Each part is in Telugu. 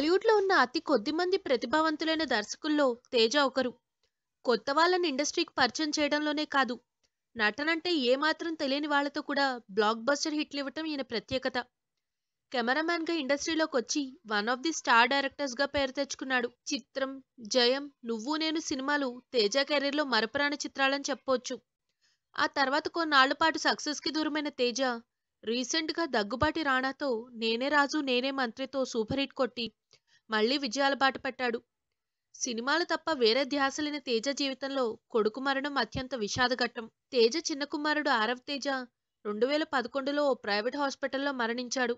బాలీవుడ్లో ఉన్న అతి కొద్ది మంది ప్రతిభావంతులైన దర్శకుల్లో తేజ ఒకరు కొత్త వాళ్ళని ఇండస్ట్రీకి పరిచయం చేయడంలోనే కాదు నటనంటే ఏమాత్రం తెలియని వాళ్లతో కూడా బ్లాక్ బస్టర్ హిట్లు ఇవ్వటం ఈయన ప్రత్యేకత కెమెరామ్యాన్గా ఇండస్ట్రీలోకి వచ్చి వన్ ఆఫ్ ది స్టార్ డైరెక్టర్స్గా పేరు తెచ్చుకున్నాడు చిత్రం జయం నువ్వు నేను సినిమాలు తేజ కెరీర్లో మరపురాని చిత్రాలని చెప్పవచ్చు ఆ తర్వాత కొన్నాళ్ల పాటు సక్సెస్కి దూరమైన తేజ రీసెంట్గా దగ్గుబాటి రాణాతో నేనే రాజు నేనే మంత్రితో సూపర్ హిట్ కొట్టి మళ్లీ విజయాల బాట పట్టాడు సినిమాలు తప్ప వేరే ధ్యాస తేజ జీవితంలో కొడుకు మరణం అత్యంత విషాదఘట్టం తేజ చిన్న కుమారుడు ఆరవ్ తేజ రెండు వేల పదకొండులో ఓ ప్రైవేట్ హాస్పిటల్లో మరణించాడు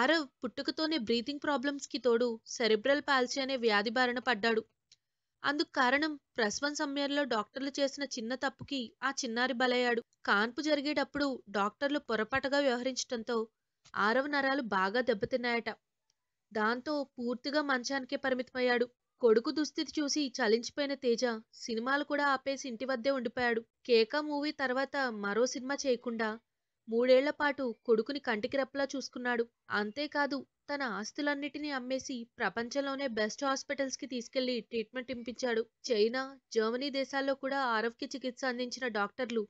ఆరవ్ పుట్టుకతోనే బ్రీతింగ్ ప్రాబ్లమ్స్కి తోడు సెరిబ్రల్ పాల్సీ అనే వ్యాధి బారిన పడ్డాడు అందుకు కారణం ప్రసవం సమయంలో డాక్టర్లు చేసిన చిన్న తప్పుకి ఆ చిన్నారి బలయ్యాడు కాన్పు జరిగేటప్పుడు డాక్టర్లు పొరపాటుగా వ్యవహరించడంతో ఆరవ నరాలు బాగా దెబ్బతిన్నాయట దాంతో పూర్తిగా మంచానికే పరిమితమయ్యాడు కొడుకు దుస్థితి చూసి చలించిపోయిన తేజ సినిమాలు కూడా ఆపేసి ఇంటి వద్దే ఉండిపోయాడు కేకా మూవీ తర్వాత మరో సినిమా చేయకుండా పాటు కొడుకుని కంటికి రెప్పలా చూసుకున్నాడు అంతేకాదు తన ఆస్తులన్నిటినీ అమ్మేసి ప్రపంచంలోనే బెస్ట్ హాస్పిటల్స్ కి తీసుకెళ్లి ట్రీట్మెంట్ ఇంపించాడు చైనా జర్మనీ దేశాల్లో కూడా ఆరోగ్య చికిత్స అందించిన డాక్టర్లు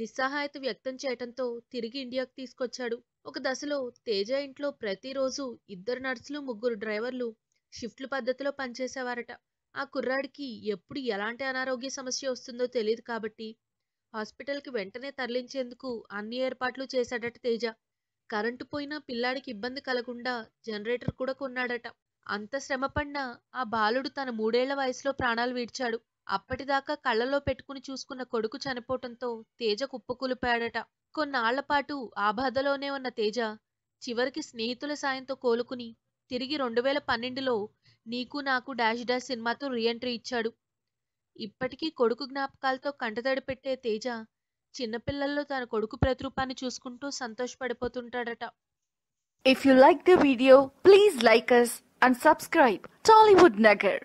నిస్సహాయత వ్యక్తం చేయటంతో తిరిగి ఇండియాకు తీసుకొచ్చాడు ఒక దశలో తేజ ఇంట్లో ప్రతిరోజు ఇద్దరు నర్సులు ముగ్గురు డ్రైవర్లు షిఫ్ట్లు పద్ధతిలో పనిచేసేవారట ఆ కుర్రాడికి ఎప్పుడు ఎలాంటి అనారోగ్య సమస్య వస్తుందో తెలియదు కాబట్టి హాస్పిటల్కి వెంటనే తరలించేందుకు అన్ని ఏర్పాట్లు చేశాడట తేజ కరెంటు పోయినా పిల్లాడికి ఇబ్బంది కలగకుండా జనరేటర్ కూడా కొన్నాడట అంత శ్రమపడినా ఆ బాలుడు తన మూడేళ్ల వయసులో ప్రాణాలు వీడ్చాడు అప్పటిదాకా కళ్ళలో పెట్టుకుని చూసుకున్న కొడుకు చనిపోవటంతో తేజ కుప్పకూలిపాడట కొన్నాళ్ల పాటు ఆ బాధలోనే ఉన్న తేజ చివరికి స్నేహితుల సాయంతో కోలుకుని తిరిగి రెండు వేల పన్నెండులో నీకు నాకు డాష్ డాష్ సినిమాతో రీఎంట్రీ ఇచ్చాడు ఇప్పటికీ కొడుకు జ్ఞాపకాలతో కంటతడి పెట్టే తేజ చిన్నపిల్లల్లో తన కొడుకు ప్రతిరూపాన్ని చూసుకుంటూ సంతోషపడిపోతుంటాడట if you like the video please like us and subscribe Tollywood Nagar